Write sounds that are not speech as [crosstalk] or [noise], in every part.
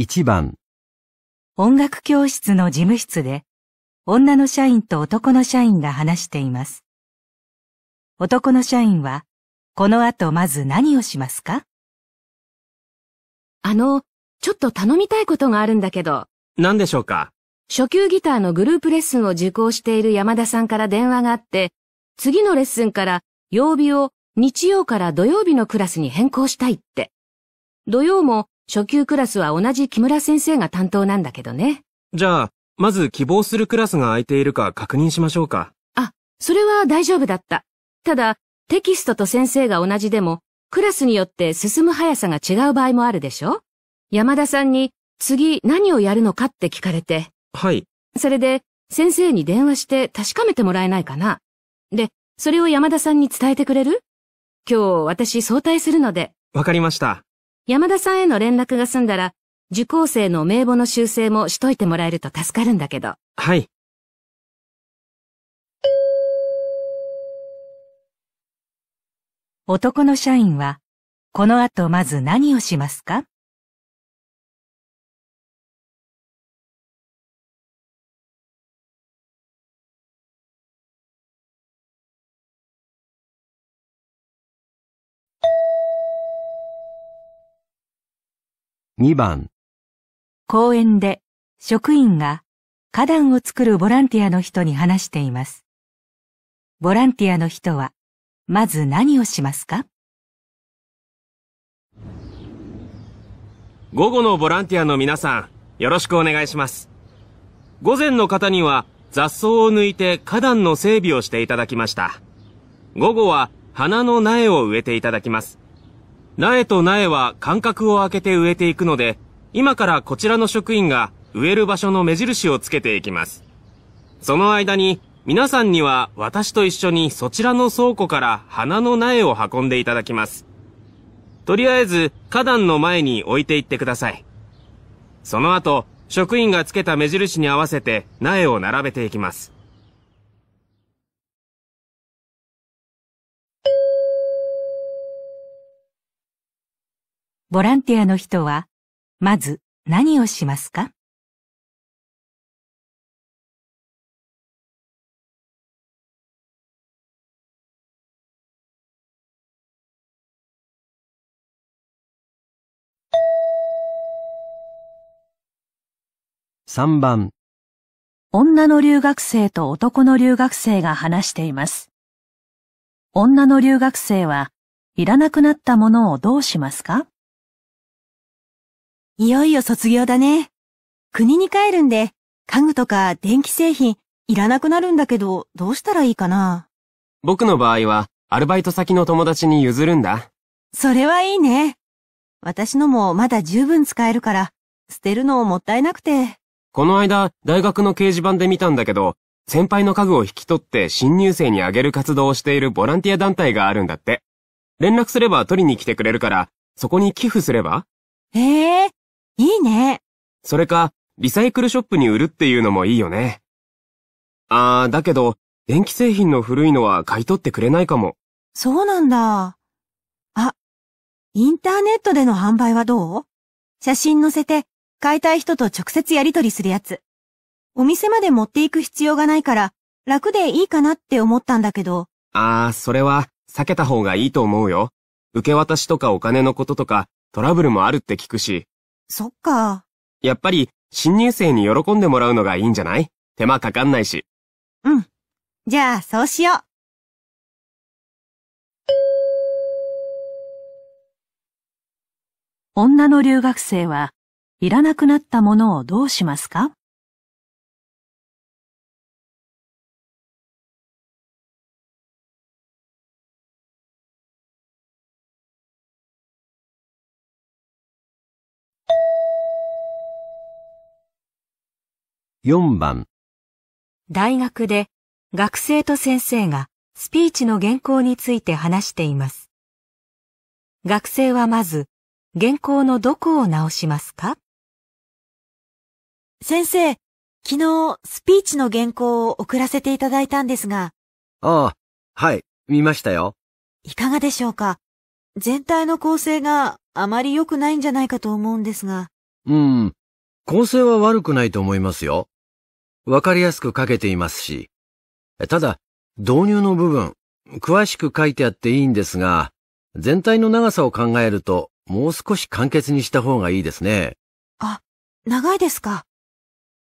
1番音楽教室の事務室で女の社員と男の社員が話しています。男の社員はこの後まず何をしますかあの、ちょっと頼みたいことがあるんだけど。何でしょうか初級ギターのグループレッスンを受講している山田さんから電話があって、次のレッスンから曜日を日曜から土曜日のクラスに変更したいって。土曜も初級クラスは同じ木村先生が担当なんだけどね。じゃあ、まず希望するクラスが空いているか確認しましょうか。あ、それは大丈夫だった。ただ、テキストと先生が同じでも、クラスによって進む速さが違う場合もあるでしょ山田さんに、次何をやるのかって聞かれて。はい。それで、先生に電話して確かめてもらえないかな。で、それを山田さんに伝えてくれる今日私早退するので。わかりました。山田さんへの連絡が済んだら、受講生の名簿の修正もしといてもらえると助かるんだけど。はい。男の社員は、この後まず何をしますか2番公園で職員が花壇を作るボランティアの人に話しています。ボランティアの人はまず何をしますか午後のボランティアの皆さん、よろしくお願いします。午前の方には雑草を抜いて花壇の整備をしていただきました。午後は花の苗を植えていただきます。苗と苗は間隔を空けて植えていくので、今からこちらの職員が植える場所の目印をつけていきます。その間に、皆さんには私と一緒にそちらの倉庫から花の苗を運んでいただきます。とりあえず、花壇の前に置いていってください。その後、職員がつけた目印に合わせて苗を並べていきます。ボランティアの人は、まず何をしますか3番女の留学生と男の留学生が話しています。女の留学生はいらなくなったものをどうしますかいよいよ卒業だね。国に帰るんで、家具とか電気製品いらなくなるんだけど、どうしたらいいかな。僕の場合は、アルバイト先の友達に譲るんだ。それはいいね。私のもまだ十分使えるから、捨てるのもったいなくて。この間、大学の掲示板で見たんだけど、先輩の家具を引き取って新入生にあげる活動をしているボランティア団体があるんだって。連絡すれば取りに来てくれるから、そこに寄付すればへえ、いいね。それか、リサイクルショップに売るっていうのもいいよね。あー、だけど、電気製品の古いのは買い取ってくれないかも。そうなんだ。あ、インターネットでの販売はどう写真載せて、買いたい人と直接やり取りするやつ。お店まで持っていく必要がないから、楽でいいかなって思ったんだけど。あー、それは、避けた方がいいと思うよ。受け渡しとかお金のこととか、トラブルもあるって聞くし。そっか。やっぱり、新入生に喜んでもらうのがいいんじゃない手間かかんないし。うん。じゃあ、そうしよう。女の留学生はいらなくなったものをどうしますか4番大学で学生と先生がスピーチの原稿について話しています。学生はまず原稿のどこを直しますか先生、昨日スピーチの原稿を送らせていただいたんですが。ああ、はい、見ましたよ。いかがでしょうか全体の構成があまり良くないんじゃないかと思うんですが。うん、構成は悪くないと思いますよ。わかりやすく書けていますし、ただ、導入の部分、詳しく書いてあっていいんですが、全体の長さを考えると、もう少し簡潔にした方がいいですね。あ、長いですか。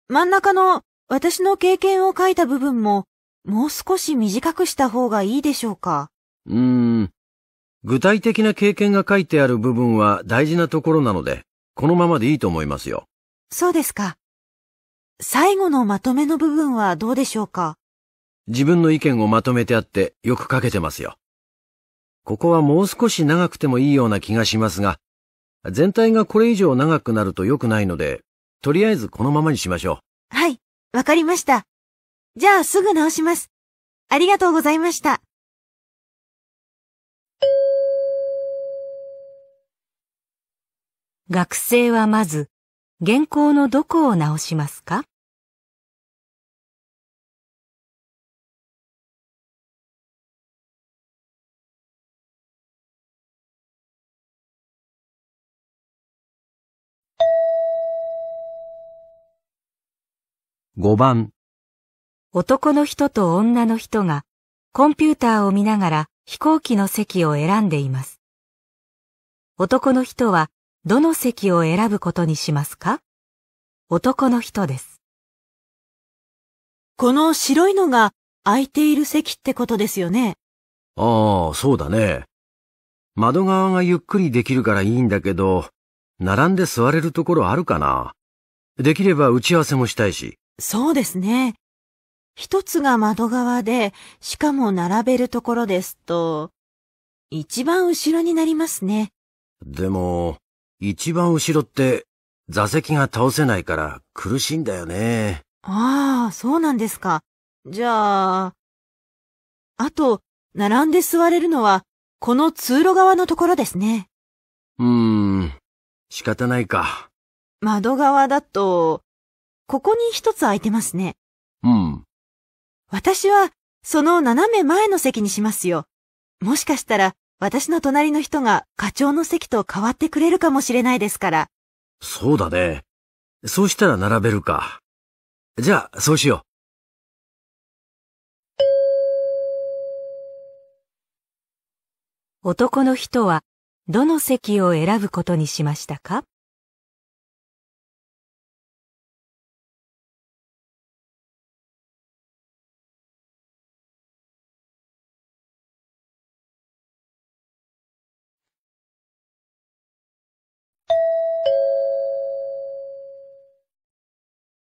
真ん中の私の経験を書いた部分も、もう少し短くした方がいいでしょうか。うーん。具体的な経験が書いてある部分は大事なところなので、このままでいいと思いますよ。そうですか。最後のまとめの部分はどうでしょうか自分の意見をまとめてあってよく書けてますよ。ここはもう少し長くてもいいような気がしますが、全体がこれ以上長くなると良くないので、とりあえずこのままにしましょう。はい、わかりました。じゃあすぐ直します。ありがとうございました。学生はまず、原稿のどこを直しますか5番男の人と女の人がコンピューターを見ながら飛行機の席を選んでいます。男の人はどの席を選ぶことにしますか男の人です。この白いのが空いている席ってことですよね。ああ、そうだね。窓側がゆっくりできるからいいんだけど、並んで座れるところあるかな。できれば打ち合わせもしたいし。そうですね。一つが窓側で、しかも並べるところですと、一番後ろになりますね。でも、一番後ろって、座席が倒せないから苦しいんだよね。ああ、そうなんですか。じゃあ、あと、並んで座れるのは、この通路側のところですね。うーん、仕方ないか。窓側だと、ここに一つ空いてますね。うん。私は、その斜め前の席にしますよ。もしかしたら、私の隣の人が課長の席と変わってくれるかもしれないですから。そうだね。そうしたら並べるか。じゃあ、そうしよう。男の人はどの席を選ぶことにしましたか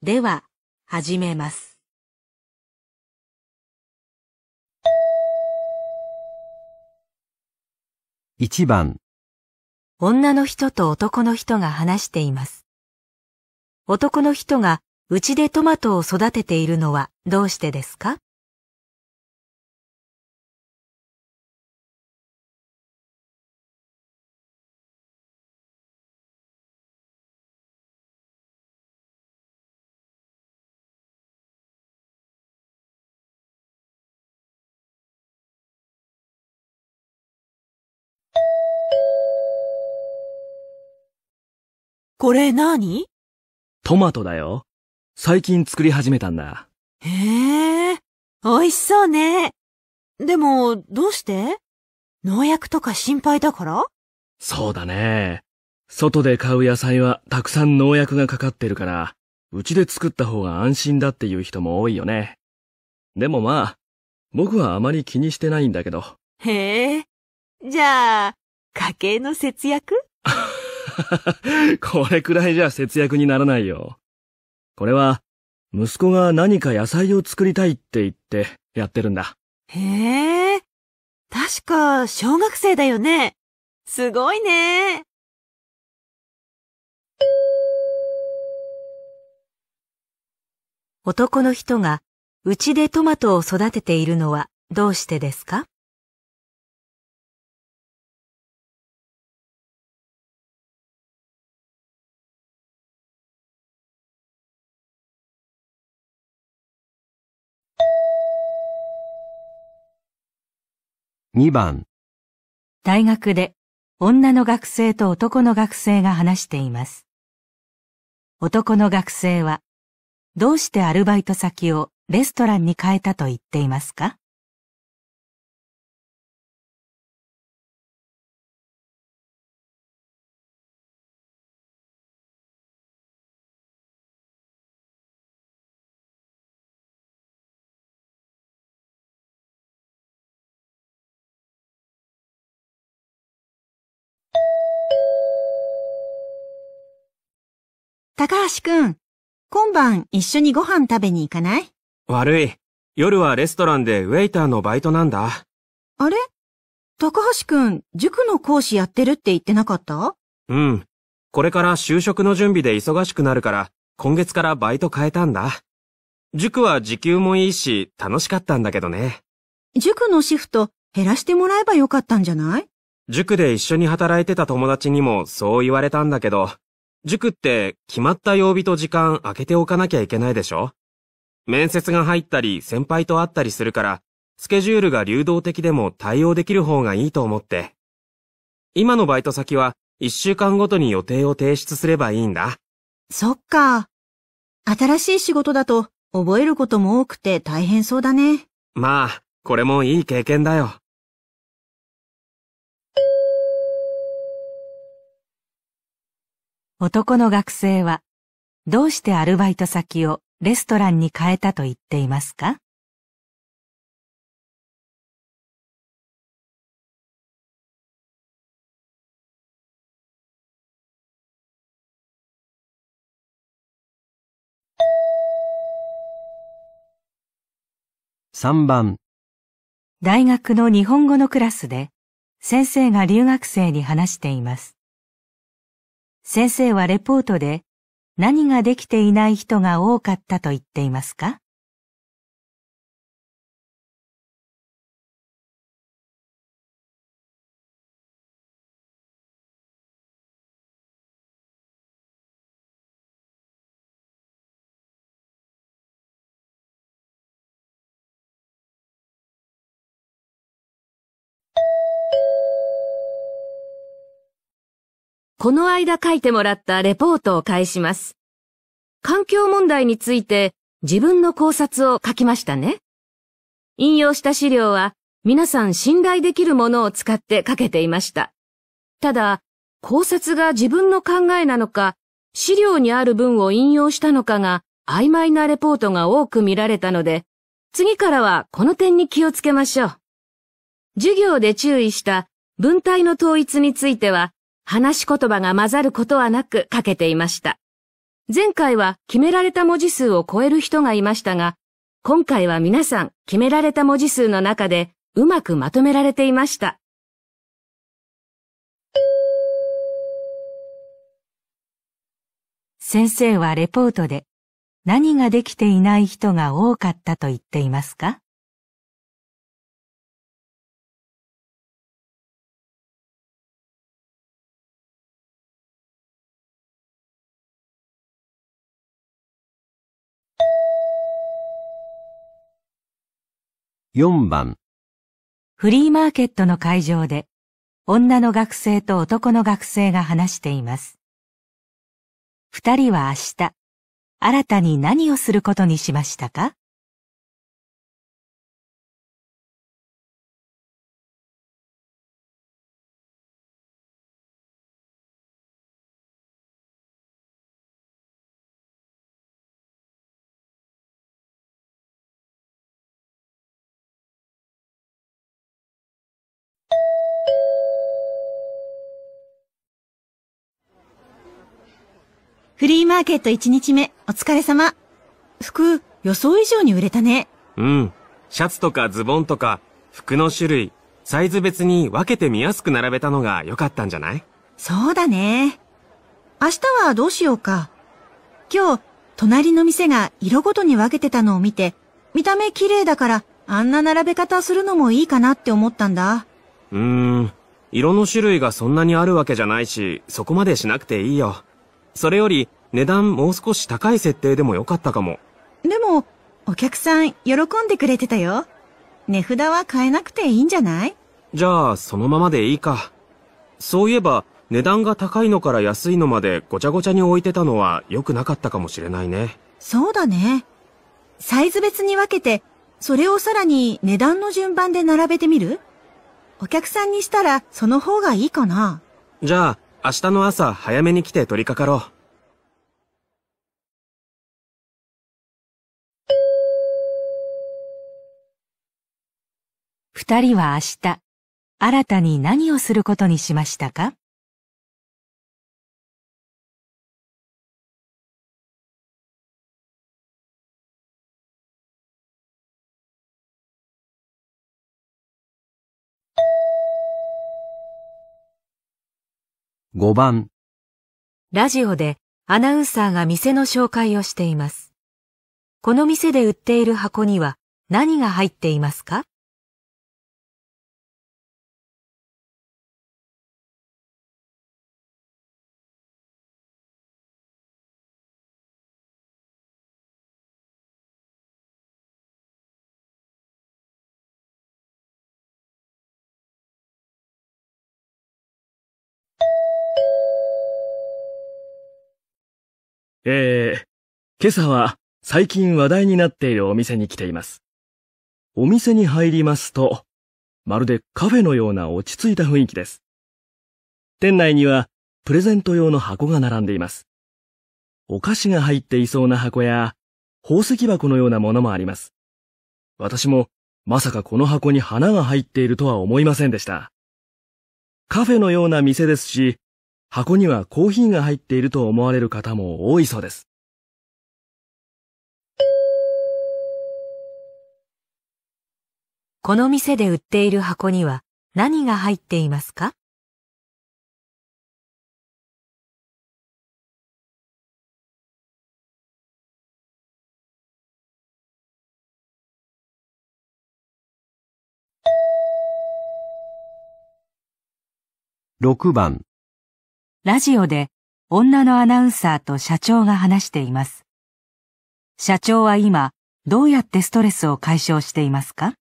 では、始めます。一番女の人と男の人が話しています。男の人がうちでトマトを育てているのはどうしてですかこれ何トマトだよ。最近作り始めたんだ。へえ、美味しそうね。でも、どうして農薬とか心配だからそうだね。外で買う野菜はたくさん農薬がかかってるから、うちで作った方が安心だっていう人も多いよね。でもまあ、僕はあまり気にしてないんだけど。へえ。じゃあ、家計の節約 [laughs] [laughs] これくらいじゃ節約にならないよ。これは、息子が何か野菜を作りたいって言ってやってるんだ。へえ、確か小学生だよね。すごいね。男の人がうちでトマトを育てているのはどうしてですか2番大学で女の学生と男の学生が話しています。男の学生はどうしてアルバイト先をレストランに変えたと言っていますか高橋くん、今晩一緒にご飯食べに行かない悪い。夜はレストランでウェイターのバイトなんだ。あれ高橋くん、塾の講師やってるって言ってなかったうん。これから就職の準備で忙しくなるから、今月からバイト変えたんだ。塾は時給もいいし、楽しかったんだけどね。塾のシフト減らしてもらえばよかったんじゃない塾で一緒に働いてた友達にもそう言われたんだけど、塾って決まった曜日と時間空けておかなきゃいけないでしょ面接が入ったり先輩と会ったりするから、スケジュールが流動的でも対応できる方がいいと思って。今のバイト先は一週間ごとに予定を提出すればいいんだ。そっか。新しい仕事だと覚えることも多くて大変そうだね。まあ、これもいい経験だよ。男の学生は、どうしてアルバイト先をレストランに変えたと言っていますか3番大学の日本語のクラスで先生が留学生に話しています。先生はレポートで何ができていない人が多かったと言っていますかこの間書いてもらったレポートを返します。環境問題について自分の考察を書きましたね。引用した資料は皆さん信頼できるものを使って書けていました。ただ、考察が自分の考えなのか、資料にある文を引用したのかが曖昧なレポートが多く見られたので、次からはこの点に気をつけましょう。授業で注意した文体の統一については、話し言葉が混ざることはなく書けていました。前回は決められた文字数を超える人がいましたが、今回は皆さん決められた文字数の中でうまくまとめられていました。先生はレポートで何ができていない人が多かったと言っていますか4番フリーマーケットの会場で女の学生と男の学生が話しています。二人は明日、新たに何をすることにしましたかフリーマーケット1日目、お疲れ様。服、予想以上に売れたね。うん。シャツとかズボンとか、服の種類、サイズ別に分けて見やすく並べたのが良かったんじゃないそうだね。明日はどうしようか。今日、隣の店が色ごとに分けてたのを見て、見た目綺麗だから、あんな並べ方するのもいいかなって思ったんだ。うーん。色の種類がそんなにあるわけじゃないし、そこまでしなくていいよ。それより値段もう少し高い設定でもよかったかも。でも、お客さん喜んでくれてたよ。値札は変えなくていいんじゃないじゃあ、そのままでいいか。そういえば、値段が高いのから安いのまでごちゃごちゃに置いてたのは良くなかったかもしれないね。そうだね。サイズ別に分けて、それをさらに値段の順番で並べてみるお客さんにしたらその方がいいかな。じゃあ、明日の朝早めに来て取り掛かろう。二人は明日、新たに何をすることにしましたか5番。ラジオでアナウンサーが店の紹介をしています。この店で売っている箱には何が入っていますかえー、今朝は最近話題になっているお店に来ています。お店に入りますと、まるでカフェのような落ち着いた雰囲気です。店内にはプレゼント用の箱が並んでいます。お菓子が入っていそうな箱や宝石箱のようなものもあります。私もまさかこの箱に花が入っているとは思いませんでした。カフェのような店ですし、箱にはコーヒーが入っていると思われる方も多いそうです。この店で売っている箱には何が入っていますか6番ラジオで女のアナウンサーと社長が話しています。社長は今、どうやってストレスを解消していますか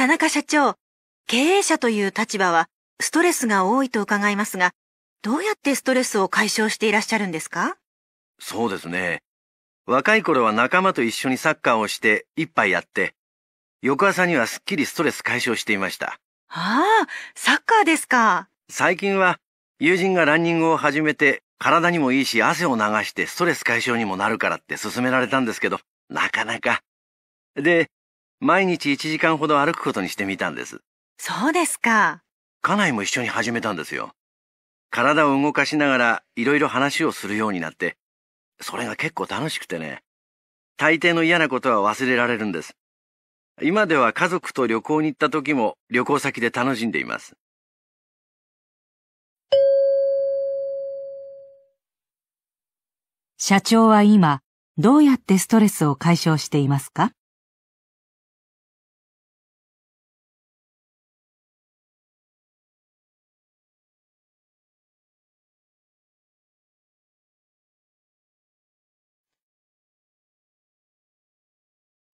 田中社長、経営者という立場はストレスが多いと伺いますが、どうやってストレスを解消していらっしゃるんですかそうですね。若い頃は仲間と一緒にサッカーをして一杯やって、翌朝にはすっきりストレス解消していました。ああ、サッカーですか。最近は友人がランニングを始めて体にもいいし汗を流してストレス解消にもなるからって勧められたんですけど、なかなか。で、毎日1時間ほど歩くことにしてみたんです。そうですか。家内も一緒に始めたんですよ。体を動かしながらいろいろ話をするようになって、それが結構楽しくてね。大抵の嫌なことは忘れられるんです。今では家族と旅行に行った時も旅行先で楽しんでいます。社長は今、どうやってストレスを解消していますか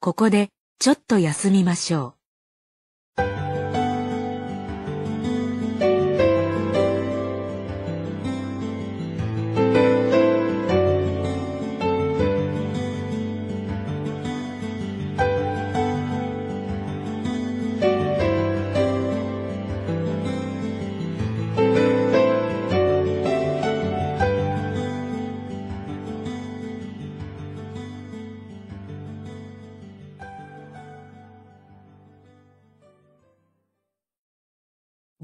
ここで、ちょっと休みましょう。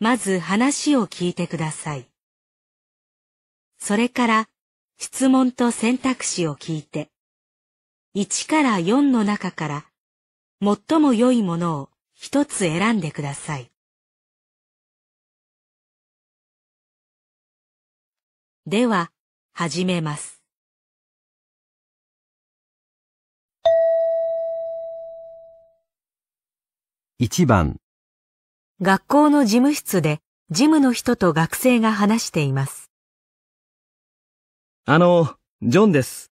まず話を聞いてください。それから質問と選択肢を聞いて、1から4の中から最も良いものを一つ選んでください。では、始めます。1番学校の事務室で事務の人と学生が話しています。あの、ジョンです。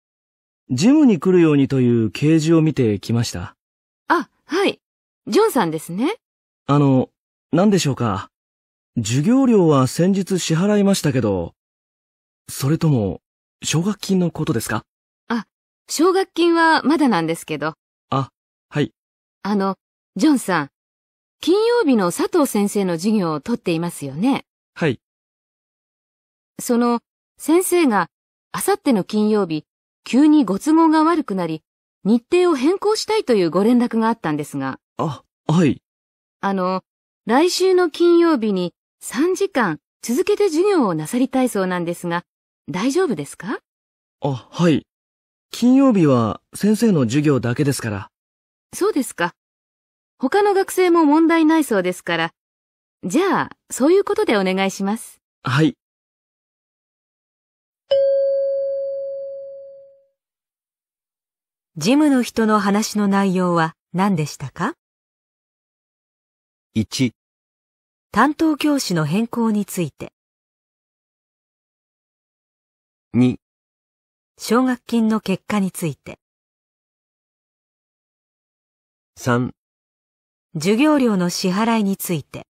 ジムに来るようにという掲示を見てきました。あ、はい。ジョンさんですね。あの、何でしょうか。授業料は先日支払いましたけど、それとも、奨学金のことですかあ、奨学金はまだなんですけど。あ、はい。あの、ジョンさん、金曜日の佐藤先生の授業をとっていますよね。はい。その、先生が、あさっての金曜日、急にご都合が悪くなり、日程を変更したいというご連絡があったんですが。あ、はい。あの、来週の金曜日に3時間続けて授業をなさりたいそうなんですが、大丈夫ですかあ、はい。金曜日は先生の授業だけですから。そうですか。他の学生も問題ないそうですから。じゃあ、そういうことでお願いします。はい。事務の人の話の内容は何でしたか ?1 担当教師の変更について2奨学金の結果について3授業料の支払いについて。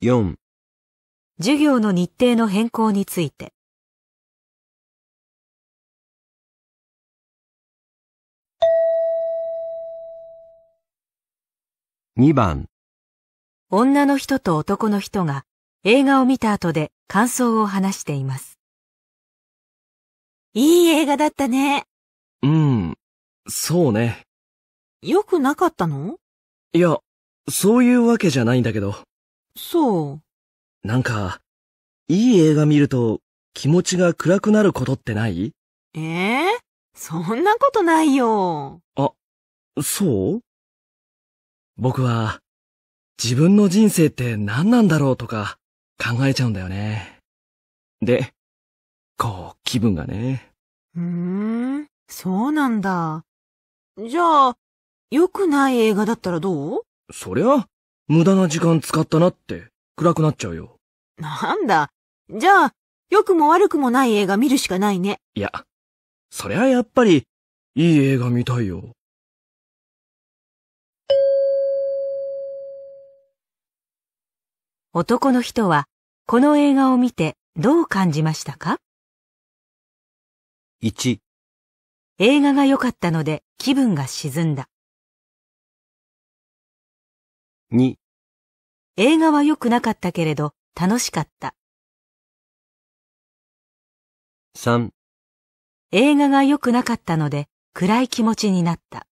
4授業の日程の変更について。2番女の人と男の人が映画を見た後で感想を話しています。いい映画だったね。うん、そうね。良くなかったのいや、そういうわけじゃないんだけど。そう。なんか、いい映画見ると気持ちが暗くなることってないええー、そんなことないよ。あ、そう僕は、自分の人生って何なんだろうとか考えちゃうんだよね。で、こう気分がね。うーん、そうなんだ。じゃあ、良くない映画だったらどうそりゃ、無駄な時間使ったなって、暗くなっちゃうよ。なんだ。じゃあ、良くも悪くもない映画見るしかないね。いや、そりゃやっぱり、いい映画見たいよ。男の人は、この映画を見てどう感じましたか ?1 映画が良かったので気分が沈んだ。2映画は良くなかったけれど楽しかった。3映画が良くなかったので暗い気持ちになった。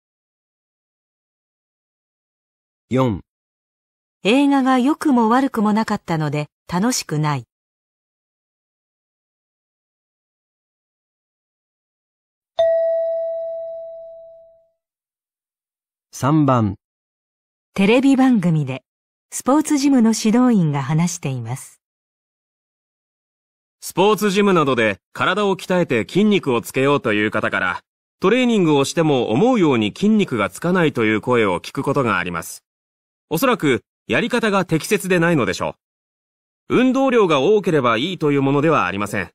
4映画が良くも悪くもなかったので楽しくない。3番テレビ番組でスポーツジムの指導員が話しています。スポーツジムなどで体を鍛えて筋肉をつけようという方から、トレーニングをしても思うように筋肉がつかないという声を聞くことがあります。おそらく、やり方が適切でないのでしょう。運動量が多ければいいというものではありません。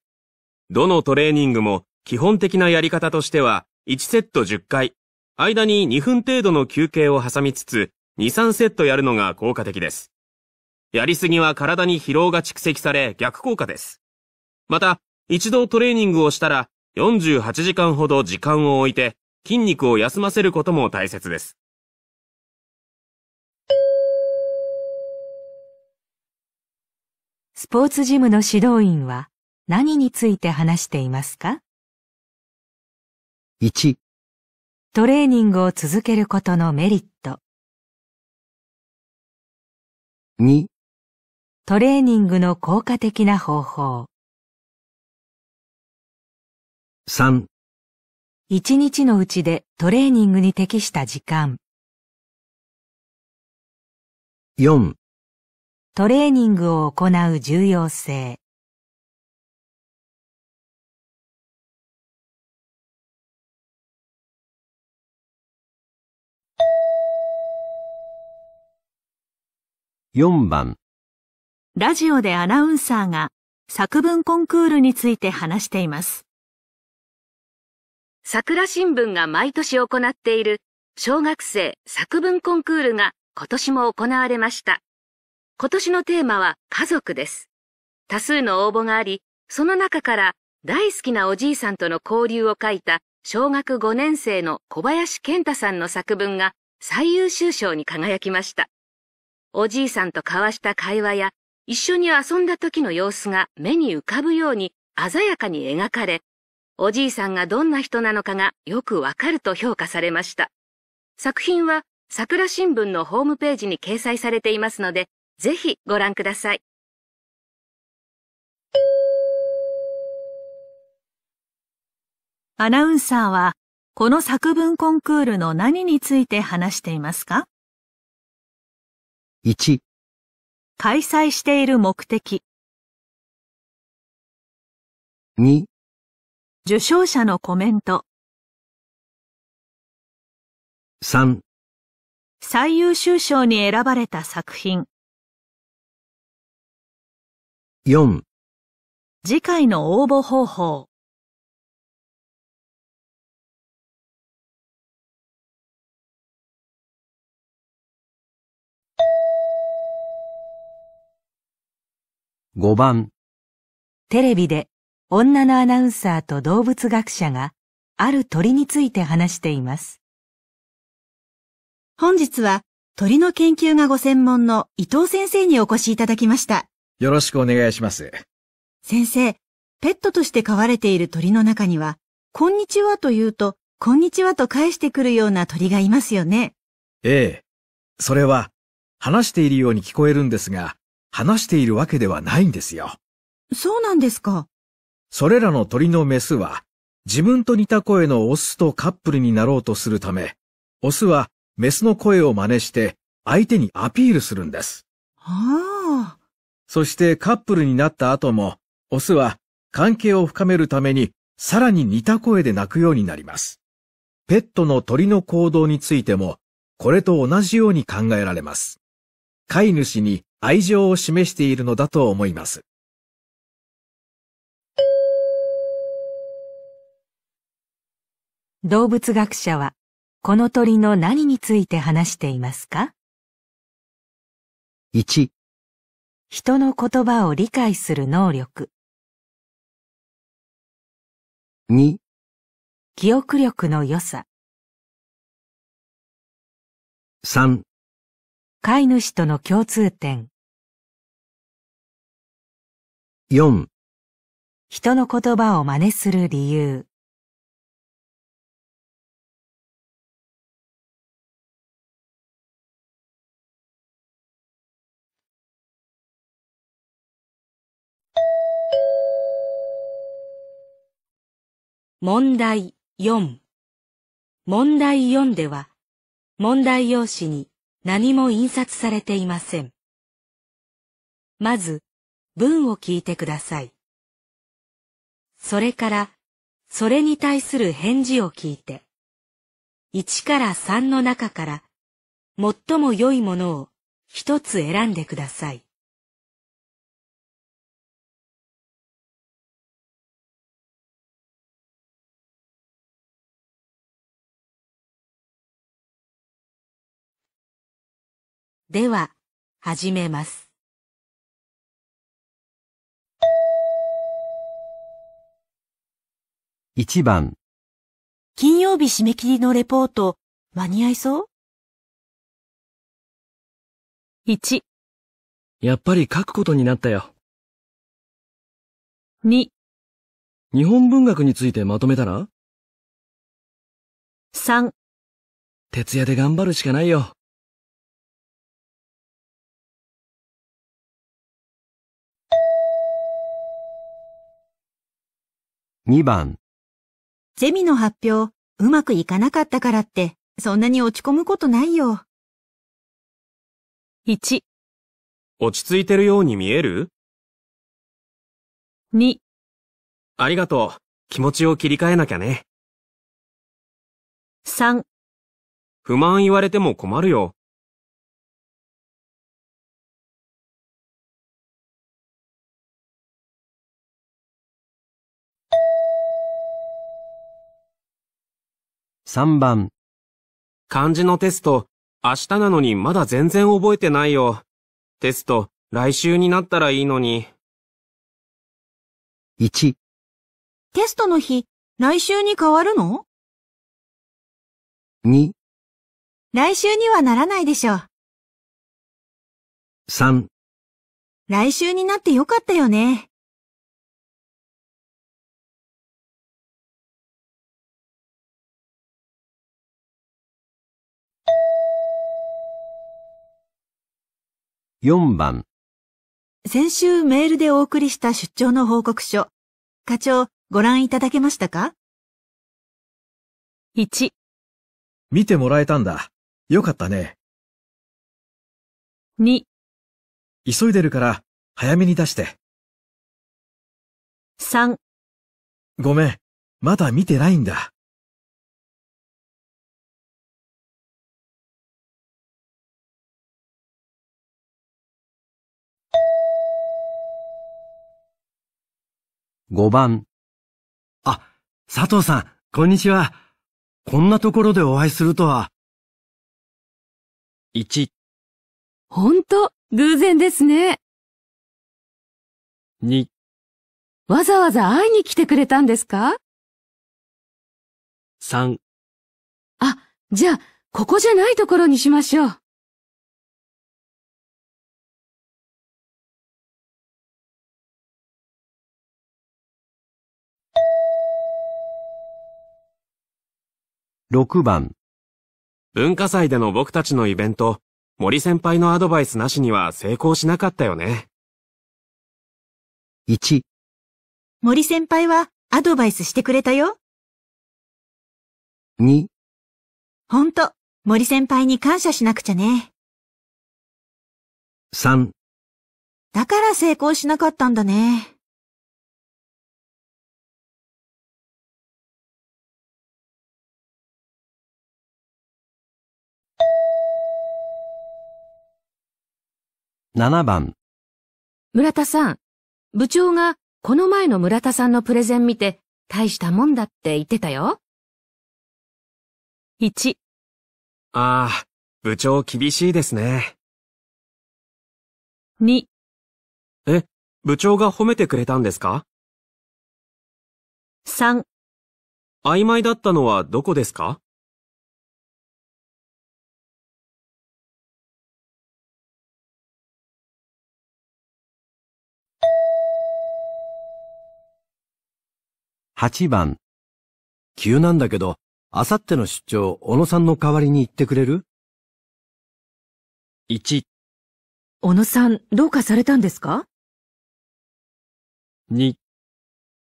どのトレーニングも基本的なやり方としては、1セット10回、間に2分程度の休憩を挟みつつ、2、3セットやるのが効果的です。やりすぎは体に疲労が蓄積され逆効果です。また、一度トレーニングをしたら48時間ほど時間を置いて筋肉を休ませることも大切です。スポーツジムの指導員は何について話していますか ?1 トレーニングを続けることのメリット2トレーニングの効果的な方法3一日のうちでトレーニングに適した時間4トレーニングを行う重要性4番ラジオでアナウンサーが作文コンクールについて話しています。桜新聞が毎年行っている小学生作文コンクールが今年も行われました。今年のテーマは家族です。多数の応募があり、その中から大好きなおじいさんとの交流を書いた小学5年生の小林健太さんの作文が最優秀賞に輝きました。おじいさんと交わした会話や一緒に遊んだ時の様子が目に浮かぶように鮮やかに描かれ、おじいさんがどんな人なのかがよくわかると評価されました。作品は桜新聞のホームページに掲載されていますので、ぜひご覧ください。アナウンサーはこの作文コンクールの何について話していますか1開催している目的2受賞者のコメント3最優秀賞に選ばれた作品4次回の応募方法5番テレビで女のアナウンサーと動物学者がある鳥について話しています。本日は鳥の研究がご専門の伊藤先生にお越しいただきました。よろしくお願いします。先生、ペットとして飼われている鳥の中には、こんにちはと言うと、こんにちはと返してくるような鳥がいますよね。ええ。それは、話しているように聞こえるんですが、話しているわけではないんですよ。そうなんですか。それらの鳥のメスは、自分と似た声のオスとカップルになろうとするため、オスはメスの声を真似して相手にアピールするんです。ああ。そしてカップルになった後も、オスは関係を深めるためにさらに似た声で鳴くようになります。ペットの鳥の行動についても、これと同じように考えられます。飼い主に愛情を示しているのだと思います。動物学者は、この鳥の何について話していますか ?1、人の言葉を理解する能力。2、記憶力の良さ。3、飼い主との共通点。4人の言葉を真似する理由問題4問題4では問題用紙に何も印刷されていません。まず文を聞いてください。それから、それに対する返事を聞いて、1から3の中から、最も良いものを一つ選んでください。では、始めます。1番金曜日締め切りのレポート間に合いそう ?1 やっぱり書くことになったよ。2日本文学についてまとめたら ?3 徹夜で頑張るしかないよ。2番セミの発表、うまくいかなかったからって、そんなに落ち込むことないよ。1。落ち着いてるように見える ?2。ありがとう。気持ちを切り替えなきゃね。3。不満言われても困るよ。3番。漢字のテスト、明日なのにまだ全然覚えてないよ。テスト、来週になったらいいのに。1。テストの日、来週に変わるの ?2。来週にはならないでしょう。3。来週になってよかったよね。4番先週メールでお送りした出張の報告書、課長ご覧いただけましたか ?1 見てもらえたんだ。よかったね。2急いでるから早めに出して。3ごめん、まだ見てないんだ。5番。あ、佐藤さん、こんにちは。こんなところでお会いするとは。1。ほんと、偶然ですね。2。わざわざ会いに来てくれたんですか ?3。あ、じゃあ、ここじゃないところにしましょう。6番。文化祭での僕たちのイベント、森先輩のアドバイスなしには成功しなかったよね。1。森先輩はアドバイスしてくれたよ。2。ほんと、森先輩に感謝しなくちゃね。3。だから成功しなかったんだね。7番。村田さん、部長がこの前の村田さんのプレゼン見て大したもんだって言ってたよ。1。ああ、部長厳しいですね。2。え、部長が褒めてくれたんですか ?3。曖昧だったのはどこですか8番。急なんだけど、あさっての出張、小野さんの代わりに行ってくれる ?1。小野さん、どうかされたんですか ?2。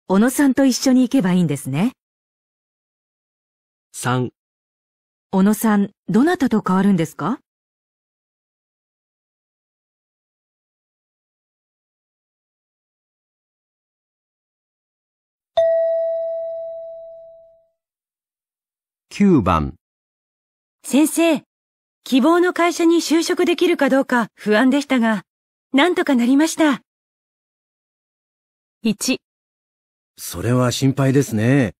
小野さんと一緒に行けばいいんですね。3。小野さん、どなたと変わるんですか9番先生、希望の会社に就職できるかどうか不安でしたが、なんとかなりました。1それは心配ですね。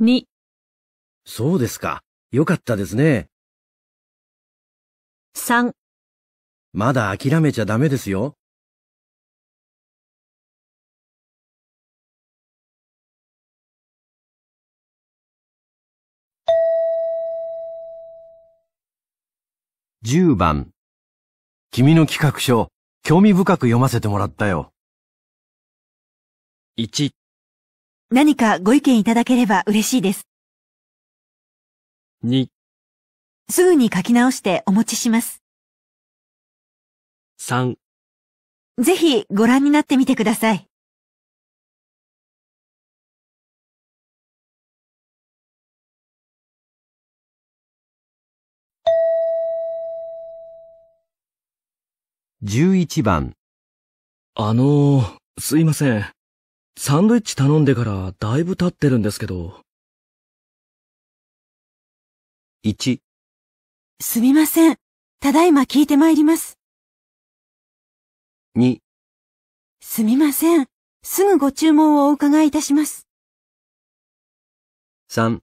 2そうですか。よかったですね。3まだ諦めちゃダメですよ。10番。君の企画書、興味深く読ませてもらったよ。1。何かご意見いただければ嬉しいです。2。すぐに書き直してお持ちします。3。ぜひご覧になってみてください。11番。あのすいません。サンドイッチ頼んでからだいぶ経ってるんですけど。1。すみません。ただいま聞いてまいります。2。すみません。すぐご注文をお伺いいたします。3。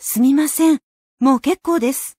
すみません。もう結構です。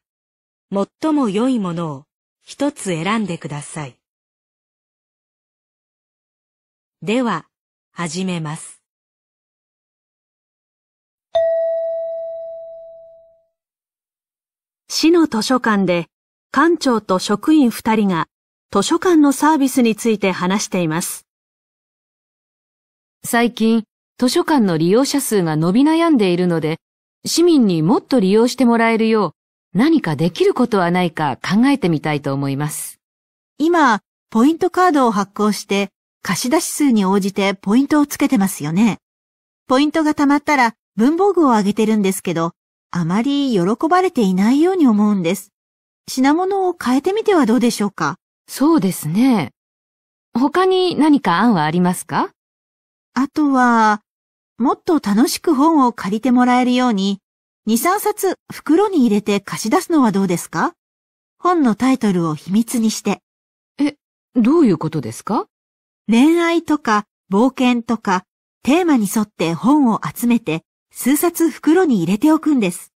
最も良いものを一つ選んでください。では、始めます。市の図書館で館長と職員二人が図書館のサービスについて話しています。最近、図書館の利用者数が伸び悩んでいるので、市民にもっと利用してもらえるよう、何かできることはないか考えてみたいと思います。今、ポイントカードを発行して、貸し出し数に応じてポイントをつけてますよね。ポイントが溜まったら文房具をあげてるんですけど、あまり喜ばれていないように思うんです。品物を変えてみてはどうでしょうかそうですね。他に何か案はありますかあとは、もっと楽しく本を借りてもらえるように、2、3冊袋に入れて貸し出すのはどうですか本のタイトルを秘密にして。え、どういうことですか恋愛とか冒険とかテーマに沿って本を集めて数冊袋に入れておくんです。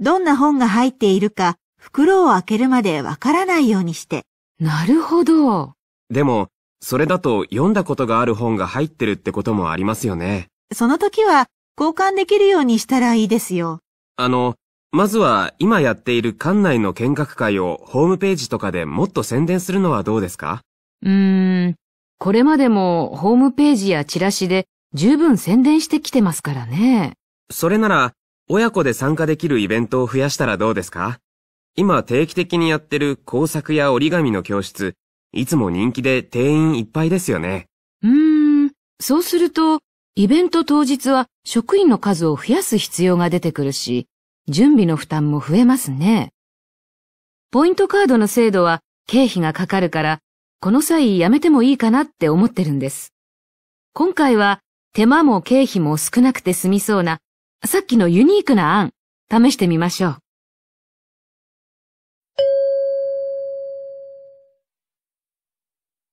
どんな本が入っているか袋を開けるまでわからないようにして。なるほど。でも、それだと読んだことがある本が入ってるってこともありますよね。その時は交換できるようにしたらいいですよ。あの、まずは今やっている館内の見学会をホームページとかでもっと宣伝するのはどうですかうーん、これまでもホームページやチラシで十分宣伝してきてますからね。それなら、親子で参加できるイベントを増やしたらどうですか今定期的にやってる工作や折り紙の教室、いつも人気で定員いっぱいですよね。うーん、そうすると、イベント当日は職員の数を増やす必要が出てくるし、準備の負担も増えますね。ポイントカードの制度は経費がかかるから、この際やめてもいいかなって思ってるんです。今回は手間も経費も少なくて済みそうな、さっきのユニークな案、試してみましょう。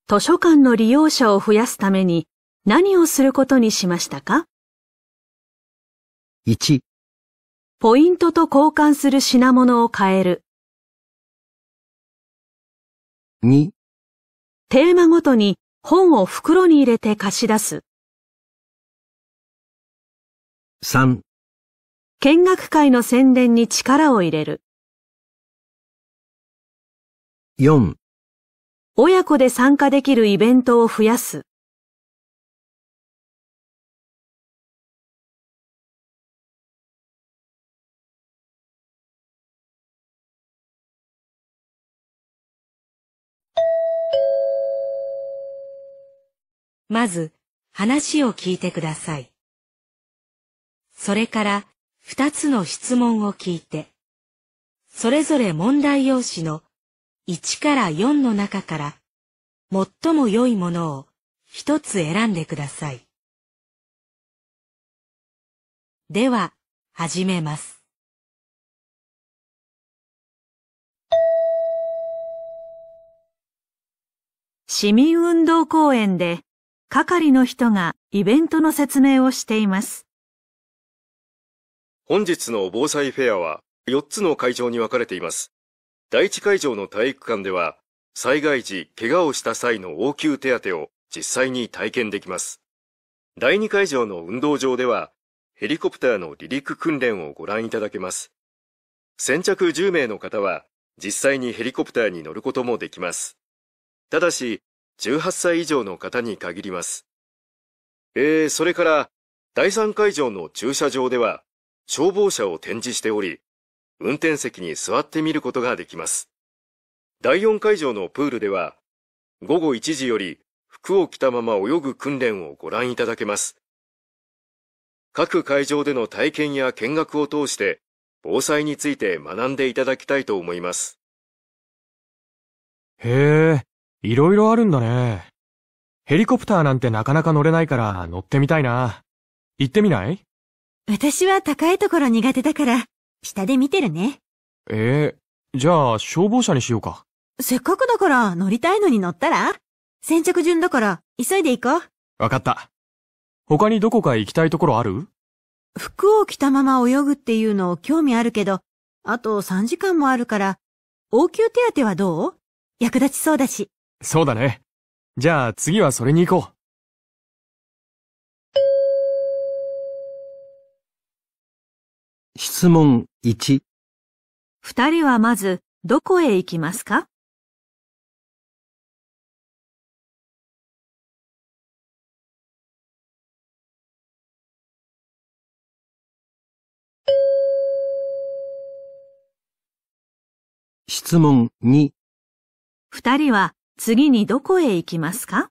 図書館の利用者を増やすために何をすることにしましたか ?1、ポイントと交換する品物を変える。2、テーマごとに本を袋に入れて貸し出す。3、見学会の宣伝に力を入れる。4、親子で参加できるイベントを増やす。まず、話を聞いてください。それから、二つの質問を聞いて、それぞれ問題用紙の1から4の中から、最も良いものを一つ選んでください。では、始めます。市民運動公園で係の人がイベントの説明をしています。本日の防災フェアは4つの会場に分かれています。第1会場の体育館では、災害時、怪我をした際の応急手当を実際に体験できます。第2会場の運動場では、ヘリコプターの離陸訓練をご覧いただけます。先着10名の方は、実際にヘリコプターに乗ることもできます。ただし、18歳以上の方に限ります。えー、それから、第3会場の駐車場では、消防車を展示しており、運転席に座ってみることができます。第4会場のプールでは、午後1時より服を着たまま泳ぐ訓練をご覧いただけます。各会場での体験や見学を通して、防災について学んでいただきたいと思います。へえ、いろいろあるんだね。ヘリコプターなんてなかなか乗れないから乗ってみたいな。行ってみない私は高いところ苦手だから、下で見てるね。ええー、じゃあ消防車にしようか。せっかくだから乗りたいのに乗ったら先着順だから急いで行こう。わかった。他にどこか行きたいところある服を着たまま泳ぐっていうの興味あるけど、あと3時間もあるから、応急手当はどう役立ちそうだし。そうだね。じゃあ次はそれに行こう。質問1。二人はまずどこへ行きますか質問2。二人は次にどこへ行きますか